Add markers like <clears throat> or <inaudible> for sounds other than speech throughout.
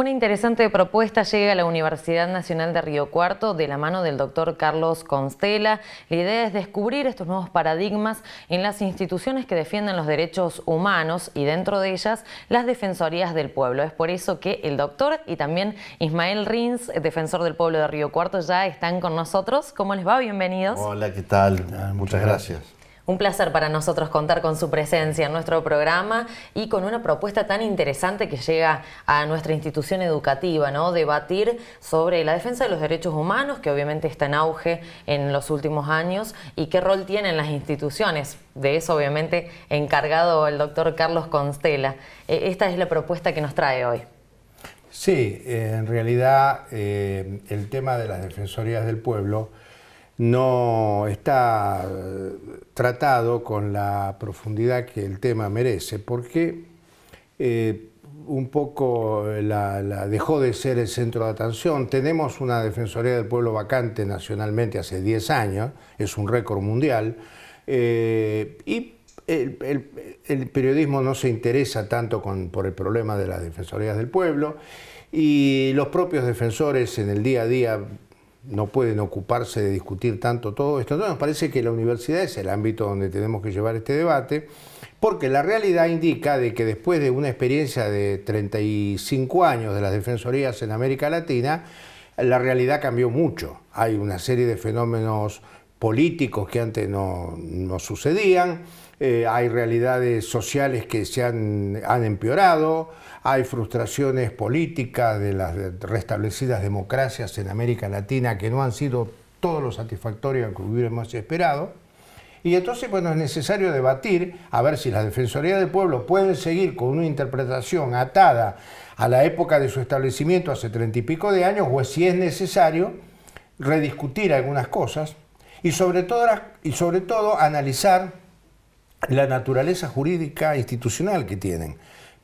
Una interesante propuesta llega a la Universidad Nacional de Río Cuarto de la mano del doctor Carlos Constela. La idea es descubrir estos nuevos paradigmas en las instituciones que defienden los derechos humanos y dentro de ellas las defensorías del pueblo. Es por eso que el doctor y también Ismael Rins, defensor del pueblo de Río Cuarto, ya están con nosotros. ¿Cómo les va? Bienvenidos. Hola, ¿qué tal? Ah, muchas gracias. Un placer para nosotros contar con su presencia en nuestro programa y con una propuesta tan interesante que llega a nuestra institución educativa, ¿no? Debatir sobre la defensa de los derechos humanos, que obviamente está en auge en los últimos años, y qué rol tienen las instituciones. De eso, obviamente, encargado el doctor Carlos Constela. Eh, esta es la propuesta que nos trae hoy. Sí, eh, en realidad eh, el tema de las defensorías del pueblo no está eh, tratado con la profundidad que el tema merece, porque eh, un poco eh, la, dejó de ser el centro de atención. Tenemos una Defensoría del Pueblo vacante nacionalmente hace 10 años, es un récord mundial, y el, periodismo no se interesa tanto por el problema de las Defensorías del Pueblo, y los propios defensores en el día a día no pueden ocuparse de discutir tanto todo esto. nos parece que la universidad es el ámbito donde tenemos que llevar este debate, porque la realidad indica de que después de una experiencia de 35 años de las defensorías en América Latina, la realidad cambió mucho. Hay una serie de fenómenos políticos que antes no sucedían, eh, hay realidades sociales que se han, empeorado, hay frustraciones políticas de las restablecidas democracias en América Latina que no han sido todo lo satisfactorio que hubiéramos esperado. Y entonces, bueno, es necesario debatir a ver si la Defensoría del Pueblo puede seguir con una interpretación atada a la época de su establecimiento hace treinta y pico de años, o si es necesario rediscutir algunas cosas y sobre todo, y sobre todo analizar la naturaleza jurídica institucional que tienen.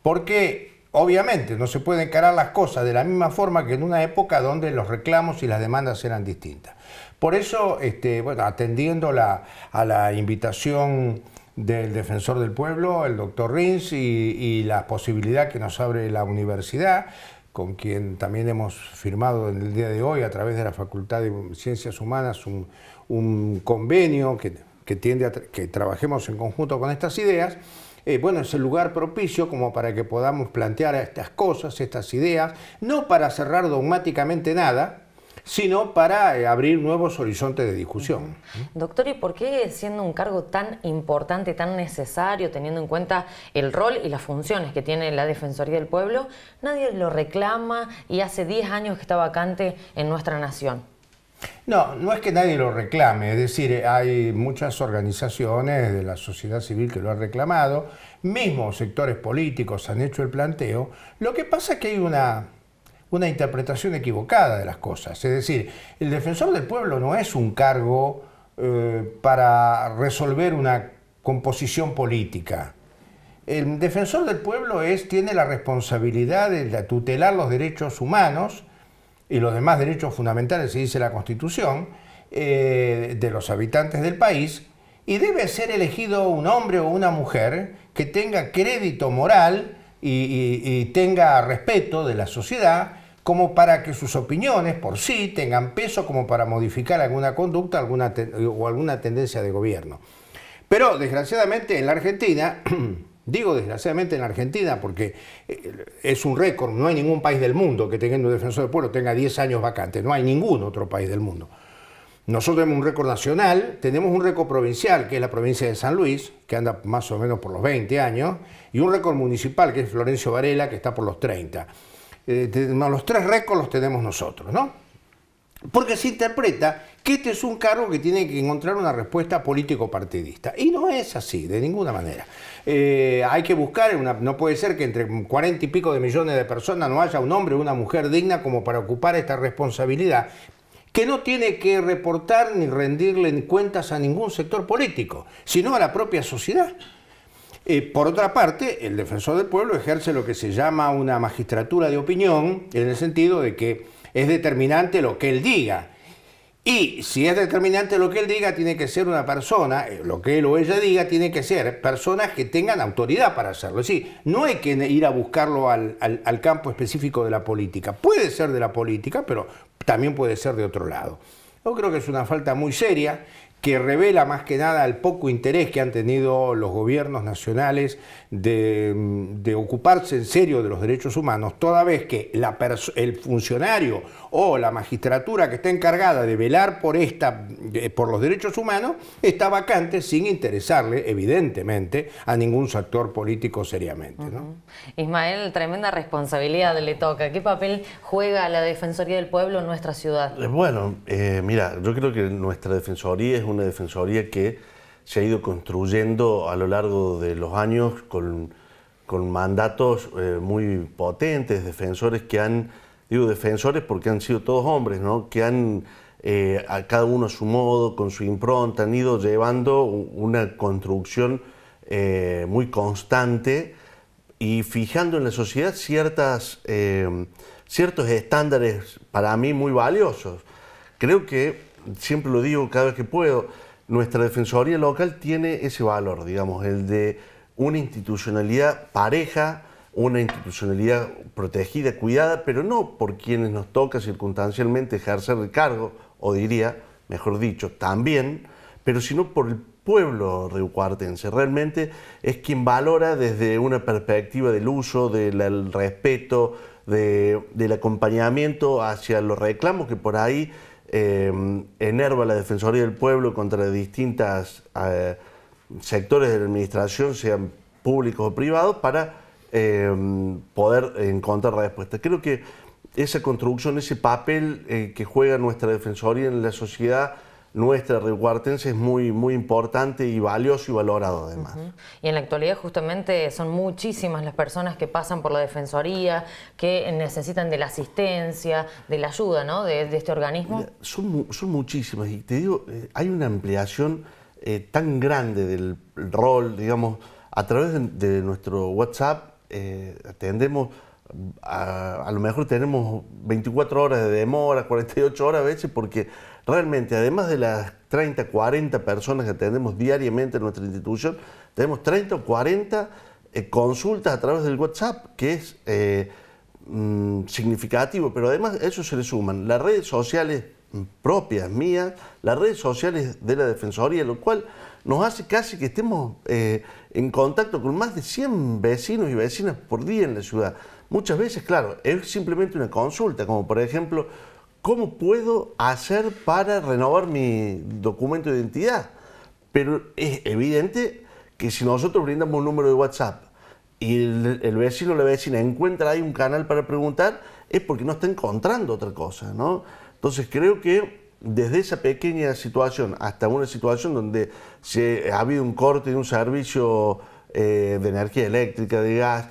Porque obviamente no se pueden encarar las cosas de la misma forma que en una época donde los reclamos y las demandas eran distintas. Por eso, este, bueno, atendiendo la, a la invitación del defensor del pueblo, el doctor Rins, y, la posibilidad que nos abre la universidad, con quien también hemos firmado en el día de hoy a través de la Facultad de Ciencias Humanas un, un convenio que que tiende a que trabajemos en conjunto con estas ideas, eh, bueno, es el lugar propicio como para que podamos plantear estas cosas, estas ideas, no para cerrar dogmáticamente nada, sino para eh, abrir nuevos horizontes de discusión. Doctor, ¿y por qué siendo un cargo tan importante, tan necesario, teniendo en cuenta el rol y las funciones que tiene la Defensoría del Pueblo, nadie lo reclama y hace 10 años que está vacante en nuestra nación? No, no es que nadie lo reclame, es decir, hay muchas organizaciones de la sociedad civil que lo han reclamado, mismos sectores políticos han hecho el planteo, lo que pasa es que hay una, interpretación equivocada de las cosas, es decir, el defensor del pueblo no es un cargo eh, para resolver una composición política. El defensor del pueblo es, tiene la responsabilidad de tutelar los derechos humanos, y los demás derechos fundamentales, se dice la Constitución, eh, de los habitantes del país, y debe ser elegido un hombre o una mujer que tenga crédito moral y, tenga respeto de la sociedad, como para que sus opiniones por sí tengan peso como para modificar alguna conducta alguna o alguna tendencia de gobierno. Pero desgraciadamente en la Argentina <clears throat> Digo desgraciadamente en Argentina porque eh, es un récord, no hay ningún país del mundo que tenga un defensor del pueblo tenga 10 años vacantes, no hay ningún otro país del mundo. Nosotros tenemos un récord nacional, tenemos un récord provincial, que es la provincia de San Luis, que anda más o menos por los 20 años, y un récord municipal, que es Florencio Varela, que está por los 30. Eh, los tres récords los tenemos nosotros, ¿no? porque se interpreta que este es un cargo que tiene que encontrar una respuesta político-partidista. Y no es así, de ninguna manera. Eh, hay que buscar, una, no puede ser que entre 40 y pico de millones de personas no haya un hombre o una mujer digna como para ocupar esta responsabilidad que no tiene que reportar ni rendirle cuentas a ningún sector político, sino a la propia sociedad. Eh, por otra parte, el defensor del pueblo ejerce lo que se llama una magistratura de opinión, en el sentido de que es determinante lo que él diga. Y si es determinante lo que él diga, tiene que ser una persona, eh, lo que él o ella diga, tiene que ser personas que tengan autoridad para hacerlo. Es decir, no hay que ir a buscarlo al, al campo específico de la política. Puede ser de la política, pero también puede ser de otro lado. Yo creo que es una falta muy seria que revela más que nada el poco interés que han tenido los gobiernos nacionales de, mm, ocuparse en serio de los derechos humanos, toda vez que el funcionario o la magistratura que está encargada de velar por, esta, por los derechos humanos está vacante sin interesarle, evidentemente, a ningún sector político seriamente. Ismael, tremenda responsabilidad le toca. ¿Qué papel juega la Defensoría del Pueblo en nuestra ciudad? Eh, bueno, eh, mira, yo creo que nuestra Defensoría es una defensoría que se ha ido construyendo a lo largo de los años con, mandatos eh, muy potentes, defensores que han, digo defensores porque han sido todos hombres, ¿no? que han, eh, a cada uno a su modo, con su impronta, han ido llevando una construcción eh, muy constante y fijando en la sociedad ciertas, ciertos estándares para mí muy valiosos. Creo que siempre lo digo cada vez que puedo, nuestra Defensoría Local tiene ese valor, digamos, el de una institucionalidad pareja, una institucionalidad protegida, cuidada, pero no por quienes nos toca circunstancialmente ejercer el cargo, o diría, mejor dicho, también, pero sino por el pueblo reucuartense. Realmente es quien valora desde una perspectiva del uso, del respeto, del acompañamiento hacia los reclamos que por ahí Em, enerva la Defensoría del Pueblo contra distintos eh, sectores de la administración, sean públicos o privados, para em, poder encontrar respuestas. Creo que esa construcción, ese papel eh, que juega nuestra Defensoría en la sociedad, nuestra recuartense es muy, muy importante y valioso y valorado además. Y en la actualidad justamente son muchísimas las personas que pasan por la Defensoría, que necesitan de la asistencia, de la ayuda ¿no? de, este organismo. son, son, muchísimas y te digo, eh, hay una ampliación eh, tan grande del rol, digamos, a través de, nuestro WhatsApp eh, atendemos a, lo mejor tenemos 24 horas de demora, 48 horas a veces, porque realmente, además de las 30, 40 personas que tenemos diariamente en nuestra institución, tenemos 30 o 40 eh, consultas a través del WhatsApp, que es eh, mm, significativo, pero además eso se le suman las redes sociales mm, propias, mías, las redes sociales de la Defensoría, lo cual nos hace casi que estemos eh, en contacto con más de 100 vecinos y vecinas por día en la ciudad. Muchas veces, claro, es simplemente una consulta, como por ejemplo, ¿cómo puedo hacer para renovar mi documento de identidad? Pero es evidente que si nosotros brindamos un número de WhatsApp y el, vecino o la vecina encuentra ahí un canal para preguntar, es porque no está encontrando otra cosa, ¿no? Entonces creo que desde esa pequeña situación hasta una situación donde se ha habido un corte de un servicio eh, de energía eléctrica, de gas,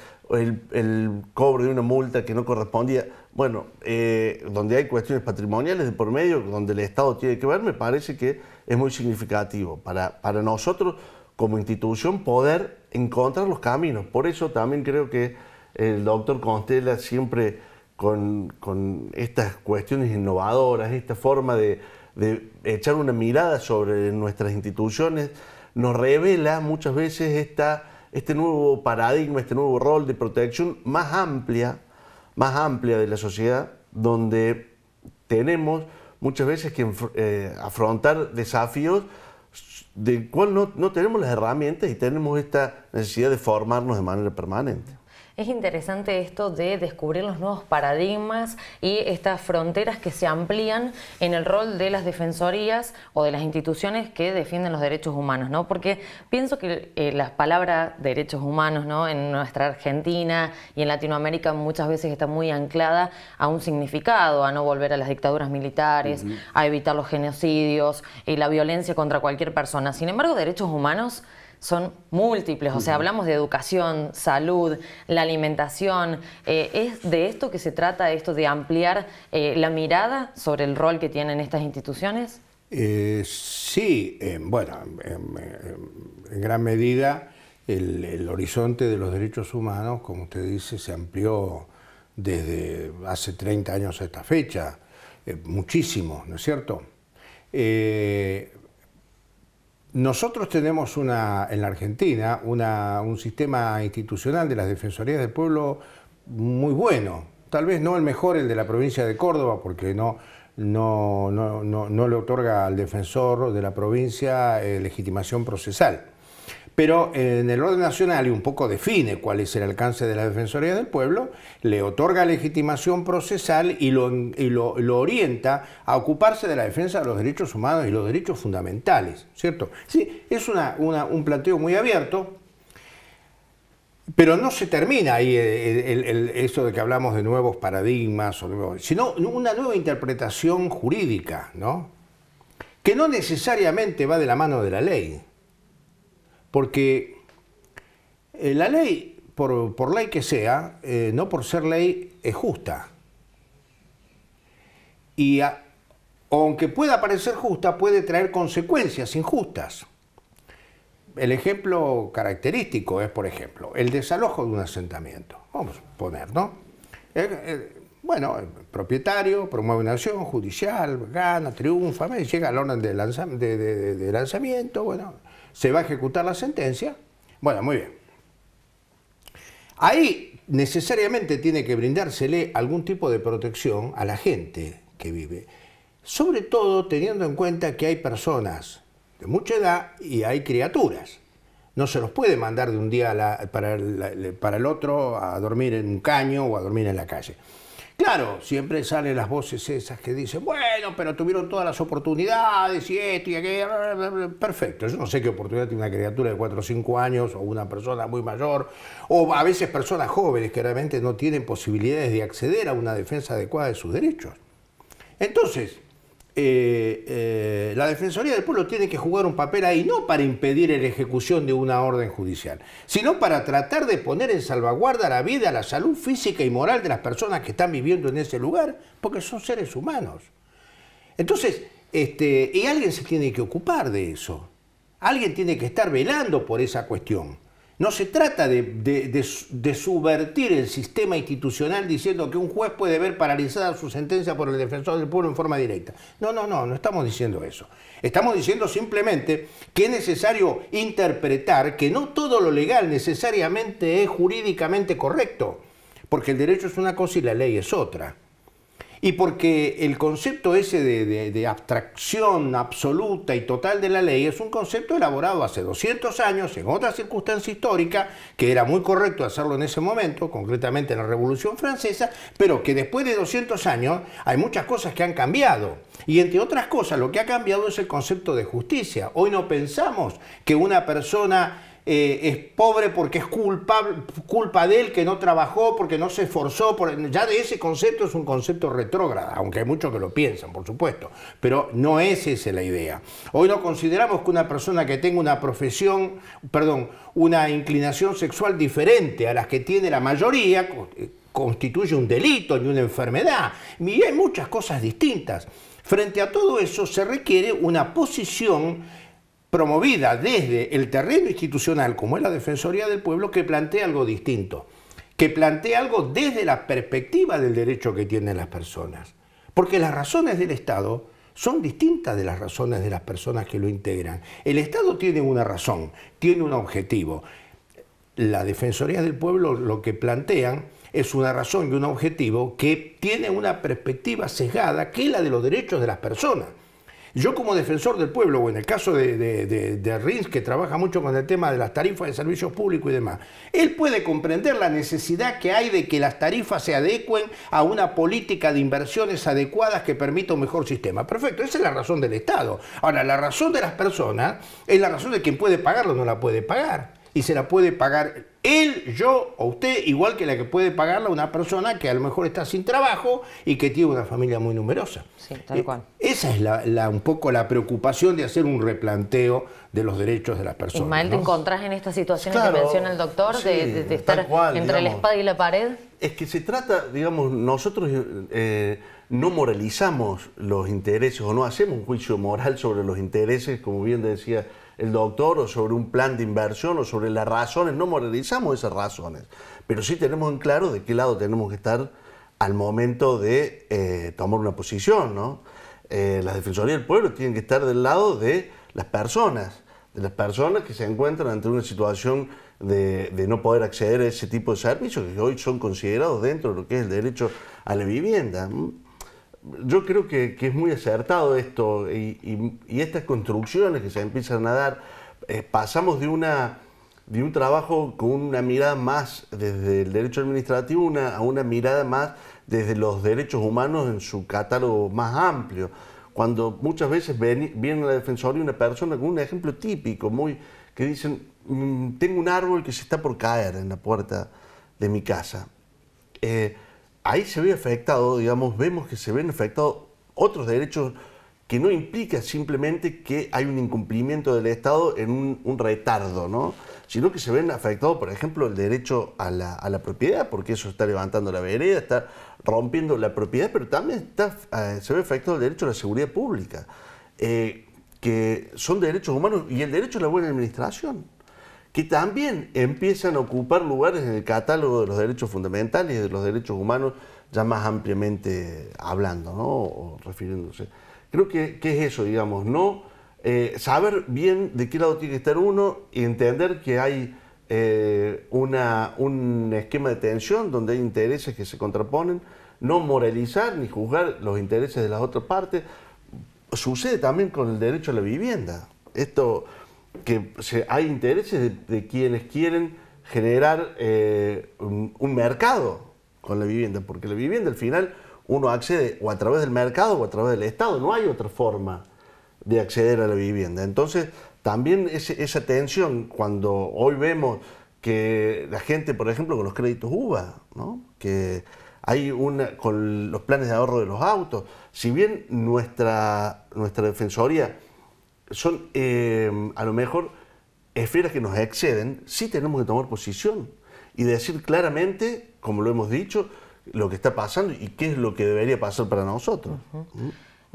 el, cobro de una multa que no correspondía. Bueno, eh, donde hay cuestiones patrimoniales de por medio, donde el Estado tiene que ver, me parece que es muy significativo para, para nosotros como institución poder encontrar los caminos. Por eso también creo que el doctor Constela siempre con, estas cuestiones innovadoras, esta forma de echar una mirada sobre nuestras instituciones, nos revela muchas veces esta este nuevo paradigma, este nuevo rol de protección más amplia, más amplia de la sociedad, donde tenemos muchas veces que eh, afrontar desafíos del cual no tenemos las herramientas y tenemos esta necesidad de formarnos de manera permanente. Es interesante esto de descubrir los nuevos paradigmas y estas fronteras que se amplían en el rol de las defensorías o de las instituciones que defienden los derechos humanos, ¿no? Porque pienso que eh, las palabras derechos humanos, ¿no? En nuestra Argentina y en Latinoamérica muchas veces está muy anclada a un significado, a no volver a las dictaduras militares, a evitar los genocidios y la violencia contra cualquier persona. Sin embargo, derechos humanos son múltiples, o sea, hablamos de educación, salud, la alimentación, eh, es de esto que se trata, esto de ampliar eh, la mirada sobre el rol que tienen estas instituciones. Eh, sí, bueno, en gran medida el, horizonte de los derechos humanos, como usted dice, se amplió desde hace 30 años a esta fecha, muchísimo, ¿no es cierto? Nosotros tenemos una, en la Argentina un sistema institucional de las Defensorías del Pueblo muy bueno, tal vez no el mejor, el de la provincia de Córdoba, porque no, no, le otorga al defensor de la provincia eh, legitimación procesal pero eh, en el orden nacional, y un poco define cuál es el alcance de la Defensoría del Pueblo, le otorga legitimación procesal y lo, orienta a ocuparse de la defensa de los derechos humanos y los derechos fundamentales, ¿cierto? Sí, es una, un planteo muy abierto, pero no se termina ahí eh, eso de que hablamos de nuevos paradigmas, sino una nueva interpretación jurídica, ¿no? que no necesariamente va de la mano de la ley. Porque eh, la ley, por, ley que sea, eh, no por ser ley, es justa. Y aunque pueda parecer justa, puede traer consecuencias injustas. El ejemplo característico es, por ejemplo, el desalojo de un asentamiento. Vamos a poner, ¿no? Eh, bueno, el propietario promueve una acción judicial, gana, triunfa, llega al orden de, de lanzamiento, bueno, se va a ejecutar la sentencia. Bueno, muy bien. Ahí necesariamente tiene que brindársele algún tipo de protección a la gente que vive, sobre todo teniendo en cuenta que hay personas de mucha edad y hay criaturas. No se los puede mandar de un día para el otro a dormir en un caño o a dormir en la calle. Claro, siempre salen las voces esas que dicen, bueno, pero tuvieron todas las oportunidades y esto y aquello. Perfecto, yo no sé qué oportunidad tiene una criatura de 4 o 5 años o una persona muy mayor o a veces personas jóvenes que realmente no tienen posibilidades de acceder a una defensa adecuada de sus derechos. Entonces, eh, eh, la Defensoría del Pueblo tiene que jugar un papel ahí, no para impedir la ejecución de una orden judicial, sino para tratar de poner en salvaguarda la vida, la salud física y moral de las personas que están viviendo en ese lugar, porque son seres humanos. Entonces, este, y alguien se tiene que ocupar de eso. Alguien tiene que estar velando por esa cuestión. No se trata de, subvertir el sistema institucional diciendo que un juez puede ver paralizada su sentencia por el defensor del pueblo en forma directa. No, no, no, no estamos diciendo eso. Estamos diciendo simplemente que es necesario interpretar que no todo lo legal necesariamente es jurídicamente correcto, porque el derecho es una cosa y la ley es otra. Y porque el concepto ese de, abstracción absoluta y total de la ley es un concepto elaborado hace 200 años en otra circunstancia histórica, que era muy correcto hacerlo en ese momento, concretamente en la Revolución Francesa, pero que después de 200 años hay muchas cosas que han cambiado. Y entre otras cosas, lo que ha cambiado es el concepto de justicia. Hoy no pensamos que una persona eh, es pobre porque es culpa de él que no trabajó, porque no se esforzó. ya de ese concepto es un concepto retrógrado, aunque hay muchos que lo piensan, por supuesto. Pero no es esa la idea. Hoy no consideramos que una persona que tenga una profesión, perdón, una inclinación sexual diferente a las que tiene la mayoría, eh, constituye un delito ni una enfermedad. Y hay muchas cosas distintas. Frente a todo eso se requiere una posición promovida desde el terreno institucional, como es la Defensoría del Pueblo, que plantea algo distinto, que plantea algo desde la perspectiva del derecho que tienen las personas. Porque las razones del Estado son distintas de las razones de las personas que lo integran. El Estado tiene una razón, tiene un objetivo. La Defensoría del Pueblo lo que plantean es una razón y un objetivo que tiene una perspectiva sesgada que es la de los derechos de las personas. Yo como defensor del pueblo, o en el caso de, de, Rins, que trabaja mucho con el tema de las tarifas de servicios públicos y demás, él puede comprender la necesidad que hay de que las tarifas se adecuen a una política de inversiones adecuadas que permita un mejor sistema. Perfecto, esa es la razón del Estado. Ahora, la razón de las personas es la razón de quien puede pagarlo o no la puede pagar y se la puede pagar él, yo o usted, igual que la que puede pagarla una persona que a lo mejor está sin trabajo y que tiene una familia muy numerosa. Sí, tal eh, cual. Esa es la, un poco la preocupación de hacer un replanteo de los derechos de las personas. Ismael, ¿te encontrás en esta situación que menciona el doctor, de, estar entre la espada y la pared? Es que se trata, digamos, nosotros... Eh, no moralizamos los intereses o no hacemos un juicio moral sobre los intereses, como bien decía el doctor, o sobre un plan de inversión o sobre las razones, no moralizamos esas razones, pero sí tenemos en claro de qué lado tenemos que estar al momento de eh, tomar una posición. ¿no? Eh, las defensorías del pueblo tienen que estar del lado de las personas, de las personas que se encuentran ante una situación de, de, no poder acceder a ese tipo de servicios que hoy son considerados dentro de lo que es el derecho a la vivienda yo creo que, que, es muy acertado esto y, estas construcciones que se empiezan a dar, eh, pasamos de, una, de un trabajo con una mirada más desde el derecho administrativo a una mirada más desde los derechos humanos en su catálogo más amplio. Cuando muchas veces viene a la defensoría una persona con un ejemplo típico, muy que dicen, mm, tengo un árbol que se está por caer en la puerta de mi casa. Eh, ahí se ve afectado, digamos, vemos que se ven afectados otros derechos que no implica simplemente que hay un incumplimiento del Estado en un, retardo, ¿no? sino que se ven afectados, por ejemplo, el derecho a la, propiedad, porque eso está levantando la vereda, está rompiendo la propiedad, pero también está, eh, se ve afectado el derecho a la seguridad pública, eh, que son derechos humanos y el derecho a la buena administración que también empiezan a ocupar lugares en el catálogo de los derechos fundamentales, y de los derechos humanos, ya más ampliamente hablando, ¿no? O refiriéndose. Creo que, es eso, digamos, no eh, saber bien de qué lado tiene que estar uno y entender que hay eh, una, un esquema de tensión donde hay intereses que se contraponen, no moralizar ni juzgar los intereses de las otras partes. Sucede también con el derecho a la vivienda. Esto que hay intereses de, quienes quieren generar eh, un, mercado con la vivienda, porque la vivienda al final uno accede o a través del mercado o a través del Estado, no hay otra forma de acceder a la vivienda. Entonces, también esa tensión, cuando hoy vemos que la gente, por ejemplo, con los créditos UBA, que hay una, con los planes de ahorro de los autos, si bien nuestra, nuestra defensoría son eh, a lo mejor esferas que nos exceden, si tenemos que tomar posición y decir claramente, como lo hemos dicho, lo que está pasando y qué es lo que debería pasar para nosotros.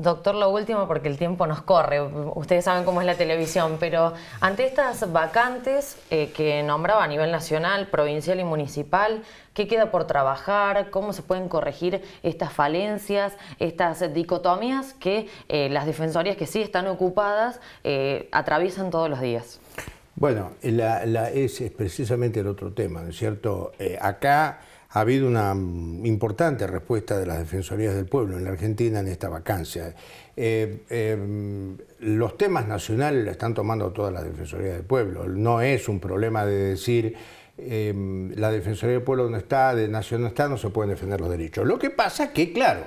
Doctor, lo último, porque el tiempo nos corre, ustedes saben cómo es la televisión, pero ante estas vacantes eh, que nombraba a nivel nacional, provincial y municipal, ¿qué queda por trabajar? ¿Cómo se pueden corregir estas falencias, estas dicotomías que eh, las defensorías que sí están ocupadas eh, atraviesan todos los días? Bueno, la, es precisamente el otro tema, ¿no es cierto? acá ha habido una mm, importante respuesta de las Defensorías del Pueblo en la Argentina en esta vacancia. Eh, eh, mm, los temas nacionales lo están tomando todas las Defensorías del Pueblo. No es un problema de decir em, la Defensoría del Pueblo no está, de Nación no está, no se pueden defender los derechos. Lo que pasa es que, claro,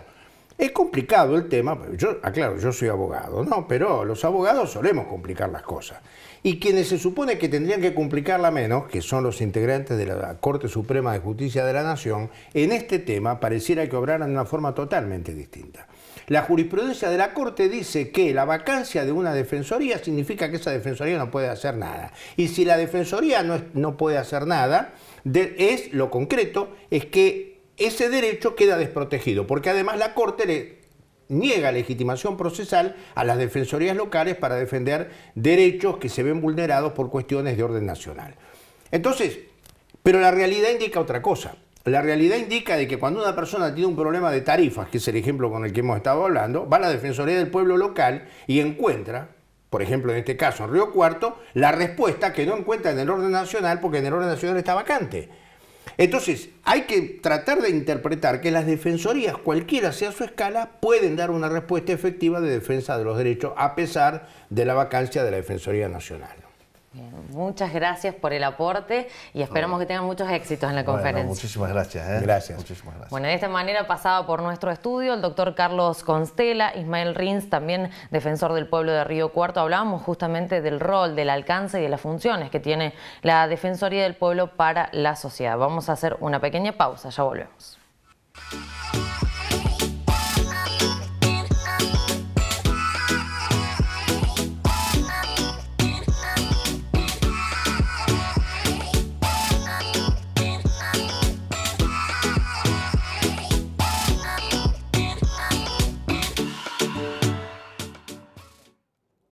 es complicado el tema, pues, yo aclaro, ah, yo soy abogado, ¿no? Pero los abogados solemos complicar las cosas. Y quienes se supone que tendrían que complicarla menos, que son los integrantes de la Corte Suprema de Justicia de la Nación, en este tema pareciera que obraran de una forma totalmente distinta. La jurisprudencia de la Corte dice que la vacancia de una defensoría significa que esa defensoría no puede hacer nada. Y si la defensoría no, no puede hacer nada, es lo concreto, es que ese derecho queda desprotegido, porque además la Corte le niega legitimación procesal a las defensorías locales para defender derechos que se ven vulnerados por cuestiones de orden nacional. Entonces, pero la realidad indica otra cosa. La realidad indica de que cuando una persona tiene un problema de tarifas, que es el ejemplo con el que hemos estado hablando, va a la Defensoría del Pueblo local y encuentra, por ejemplo en este caso en Río Cuarto, la respuesta que no encuentra en el orden nacional porque en el orden nacional está vacante. Entonces, hay que tratar de interpretar que las defensorías, cualquiera sea su escala, pueden dar una respuesta efectiva de defensa de los derechos a pesar de la vacancia de la Defensoría Nacional muchas gracias por el aporte y esperamos que tengan muchos éxitos en la conferencia. muchísimas gracias. ¿eh? Gracias. Bueno, de esta manera pasado por nuestro estudio el doctor Carlos Constela, Ismael Rins, también defensor del pueblo de Río Cuarto. Hablábamos justamente del rol, del alcance y de las funciones que tiene la Defensoría del Pueblo para la sociedad. Vamos a hacer una pequeña pausa, ya volvemos.